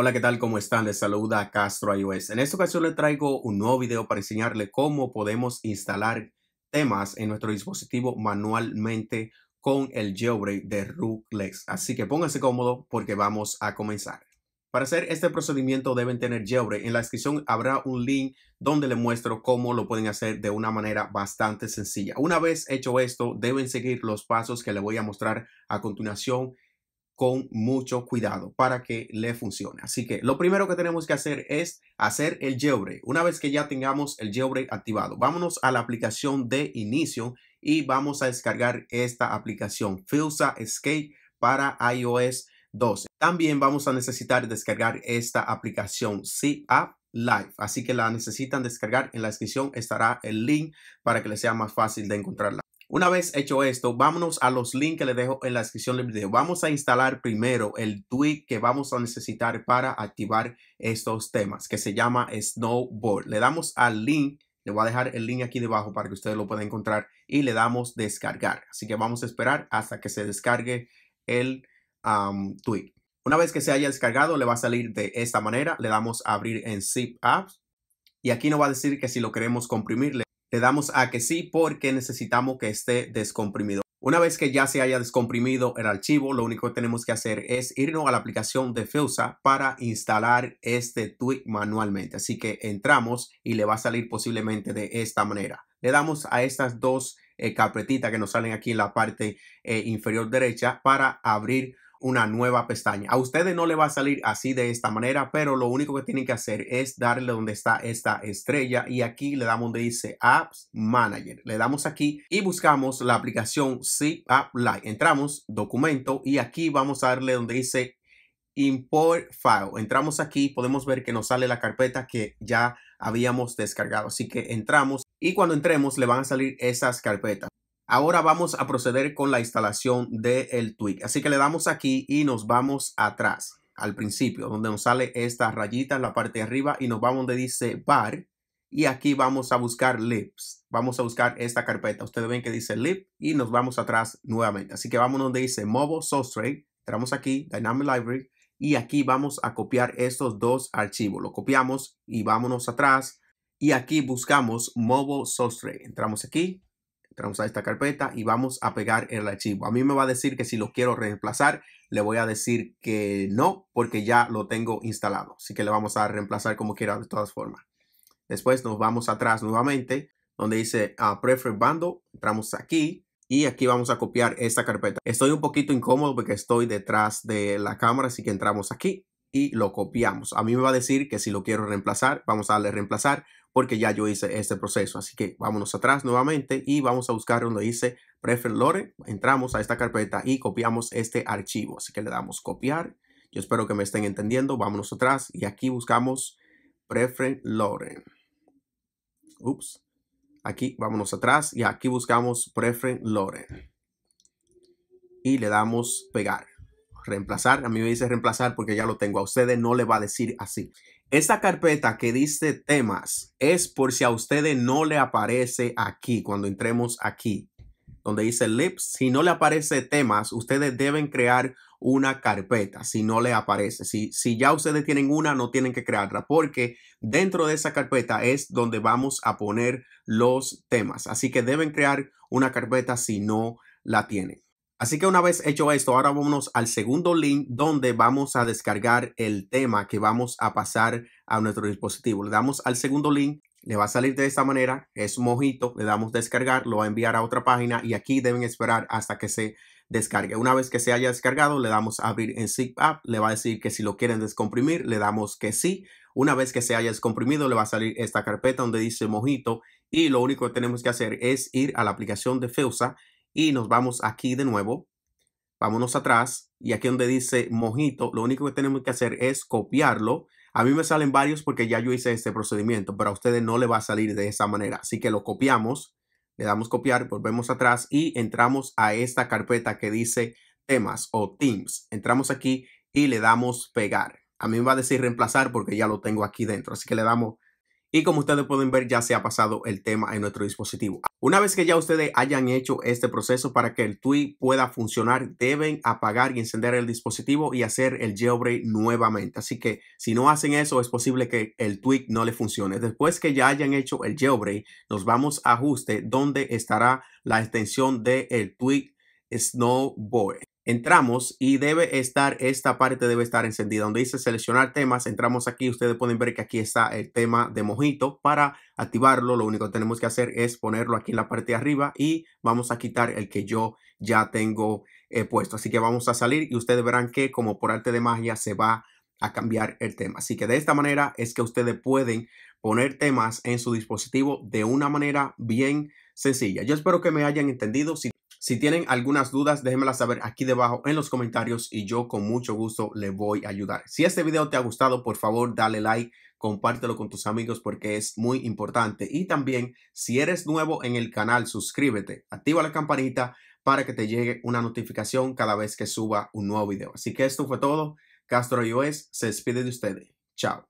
Hola, ¿qué tal? ¿Cómo están? Les saluda Castro iOS. En esta ocasión les traigo un nuevo video para enseñarles cómo podemos instalar temas en nuestro dispositivo manualmente con el jailbreak de Rooklex. Así que pónganse cómodo porque vamos a comenzar. Para hacer este procedimiento deben tener jailbreak. En la descripción habrá un link donde les muestro cómo lo pueden hacer de una manera bastante sencilla. Una vez hecho esto, deben seguir los pasos que les voy a mostrar a continuación con mucho cuidado para que le funcione. Así que lo primero que tenemos que hacer es hacer el jailbreak. Una vez que ya tengamos el jailbreak activado, vámonos a la aplicación de inicio y vamos a descargar esta aplicación Filsa Escape para iOS 12. También vamos a necesitar descargar esta aplicación C App Live. Así que la necesitan descargar. En la descripción estará el link para que le sea más fácil de encontrarla. Una vez hecho esto, vámonos a los links que le dejo en la descripción del video. Vamos a instalar primero el tweak que vamos a necesitar para activar estos temas, que se llama Snowboard. Le damos al link, le voy a dejar el link aquí debajo para que ustedes lo puedan encontrar y le damos descargar. Así que vamos a esperar hasta que se descargue el tweet. tweak. Una vez que se haya descargado, le va a salir de esta manera. Le damos a abrir en Zip Apps. Y aquí nos va a decir que si lo queremos comprimir, le damos a que sí porque necesitamos que esté descomprimido. Una vez que ya se haya descomprimido el archivo, lo único que tenemos que hacer es irnos a la aplicación de FEUSA para instalar este tweak manualmente. Así que entramos y le va a salir posiblemente de esta manera. Le damos a estas dos eh, carpetitas que nos salen aquí en la parte eh, inferior derecha para abrir una nueva pestaña. A ustedes no le va a salir así de esta manera, pero lo único que tienen que hacer es darle donde está esta estrella y aquí le damos donde dice Apps Manager. Le damos aquí y buscamos la aplicación Zip App Lite. Entramos, documento y aquí vamos a darle donde dice Import File. Entramos aquí, podemos ver que nos sale la carpeta que ya habíamos descargado. Así que entramos y cuando entremos le van a salir esas carpetas. Ahora vamos a proceder con la instalación del el tweak. Así que le damos aquí y nos vamos atrás al principio, donde nos sale esta rayita en la parte de arriba y nos vamos donde dice bar. Y aquí vamos a buscar Lips. Vamos a buscar esta carpeta. Ustedes ven que dice lib y nos vamos atrás nuevamente. Así que vamos donde dice mobile Substrate. Entramos aquí, Dynamic Library. Y aquí vamos a copiar estos dos archivos. Lo copiamos y vámonos atrás. Y aquí buscamos mobile Substrate. Entramos aquí, entramos a esta carpeta y vamos a pegar el archivo. A mí me va a decir que si lo quiero reemplazar, le voy a decir que no, porque ya lo tengo instalado. Así que le vamos a reemplazar como quiera de todas formas. Después nos vamos atrás nuevamente, donde dice a ah, Prefer Bundle. Entramos aquí y aquí vamos a copiar esta carpeta. Estoy un poquito incómodo porque estoy detrás de la cámara, así que entramos aquí y lo copiamos. A mí me va a decir que si lo quiero reemplazar, vamos a darle reemplazar porque ya yo hice este proceso. Así que vámonos atrás nuevamente y vamos a buscar donde dice prefer lore. Entramos a esta carpeta y copiamos este archivo. Así que le damos copiar. Yo espero que me estén entendiendo. Vámonos atrás y aquí buscamos prefer lore. Ups. Aquí vámonos atrás y aquí buscamos prefer lore. Y le damos pegar reemplazar. A mí me dice reemplazar porque ya lo tengo. A ustedes no le va a decir así. Esta carpeta que dice temas es por si a ustedes no le aparece aquí, cuando entremos aquí, donde dice lips. Si no le aparece temas, ustedes deben crear una carpeta si no le aparece. Si, si ya ustedes tienen una, no tienen que crearla porque dentro de esa carpeta es donde vamos a poner los temas. Así que deben crear una carpeta si no la tienen. Así que una vez hecho esto, ahora vámonos al segundo link donde vamos a descargar el tema que vamos a pasar a nuestro dispositivo. Le damos al segundo link, le va a salir de esta manera, es mojito, le damos descargar, lo va a enviar a otra página y aquí deben esperar hasta que se descargue. Una vez que se haya descargado, le damos a abrir en Zip App, le va a decir que si lo quieren descomprimir, le damos que sí. Una vez que se haya descomprimido, le va a salir esta carpeta donde dice mojito y lo único que tenemos que hacer es ir a la aplicación de Feusa y nos vamos aquí de nuevo. Vámonos atrás y aquí donde dice mojito, lo único que tenemos que hacer es copiarlo. A mí me salen varios porque ya yo hice este procedimiento, pero a ustedes no le va a salir de esa manera. Así que lo copiamos, le damos copiar, volvemos atrás y entramos a esta carpeta que dice temas o teams. Entramos aquí y le damos pegar. A mí me va a decir reemplazar porque ya lo tengo aquí dentro. Así que le damos y como ustedes pueden ver ya se ha pasado el tema en nuestro dispositivo. Una vez que ya ustedes hayan hecho este proceso para que el tweet pueda funcionar, deben apagar y encender el dispositivo y hacer el jailbreak nuevamente. Así que si no hacen eso, es posible que el tweet no le funcione. Después que ya hayan hecho el jailbreak, nos vamos a ajuste donde estará la extensión del de el Snowboard entramos y debe estar, esta parte debe estar encendida, donde dice seleccionar temas, entramos aquí, ustedes pueden ver que aquí está el tema de mojito, para activarlo lo único que tenemos que hacer es ponerlo aquí en la parte de arriba y vamos a quitar el que yo ya tengo eh, puesto, así que vamos a salir y ustedes verán que como por arte de magia se va a cambiar el tema. Así que de esta manera es que ustedes pueden poner temas en su dispositivo de una manera bien sencilla. Yo espero que me hayan entendido. Si si tienen algunas dudas, déjenmela saber aquí debajo en los comentarios y yo con mucho gusto le voy a ayudar. Si este video te ha gustado, por favor, dale like, compártelo con tus amigos porque es muy importante. Y también, si eres nuevo en el canal, suscríbete, activa la campanita para que te llegue una notificación cada vez que suba un nuevo video. Así que esto fue todo. Castro iOS se despide de ustedes. Chao.